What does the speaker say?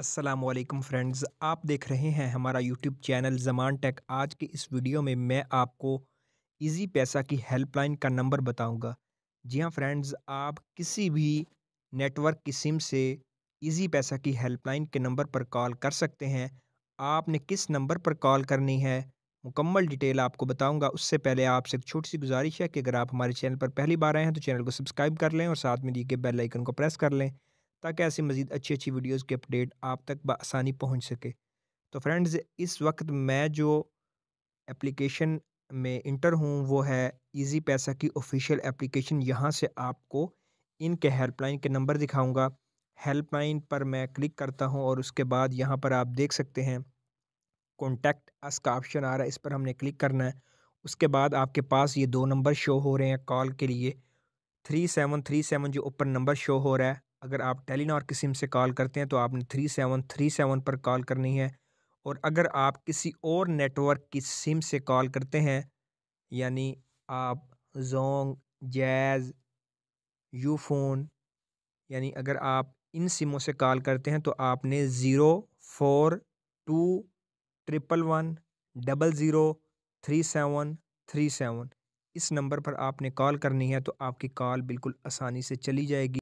Aslam friends आप देख रहे हैं हमारा यूट्यूब चैनल जमान टेक आज के इस वीडियो में मैं आपको इजी पैसा की हेल्पलाइन का नंबर बताऊंगा जी हाँ फ्रेंड्स आप किसी भी नेटवर्क की सिम से इजी पैसा की हेल्पलाइन के नंबर पर कॉल कर सकते हैं आपने किस नंबर पर कॉल करनी है मुकम्मल डिटेल आपको बताऊँगा उससे पहले आपसे एक छोटी सी गुजारिश है कि अगर आप हमारे चैनल पर पहली बार आए हैं तो चैनल को सब्सक्राइब कर लें और साथ में दिए गए बेल आइकन को प्रेस कर लें ताकि ऐसी मज़ीद अच्छी अच्छी वीडियोज़ की अपडेट आप तक बसानी पहुँच सके तो फ्रेंड्स इस वक्त मैं जो एप्लीकेशन में इंटर हूँ वो है ईजी पैसा की ऑफिशियल एप्लीकेशन यहाँ से आपको इनके हेल्पलाइन के नंबर दिखाऊँगा हेल्पलाइन पर मैं क्लिक करता हूँ और उसके बाद यहाँ पर आप देख सकते हैं कॉन्टैक्ट अस का ऑप्शन आ रहा है इस पर हमने क्लिक करना है उसके बाद आपके पास ये दो नंबर शो हो रहे हैं कॉल के लिए थ्री सेवन थ्री सेवन जो ऊपर नंबर शो हो रहा है अगर आप टेलीनॉर की सिम से कॉल करते हैं तो आपने थ्री सेवन थ्री सेवन पर कॉल करनी है और अगर आप किसी और नेटवर्क की सिम से कॉल करते हैं यानी आप जोंग जैज़ यू फ़ोन यानी अगर आप इन सिमों से कॉल करते हैं तो आपने zero four two triple one double zero three seven three seven इस नंबर पर आपने कॉल करनी है तो आपकी कॉल बिल्कुल आसानी से चली जाएगी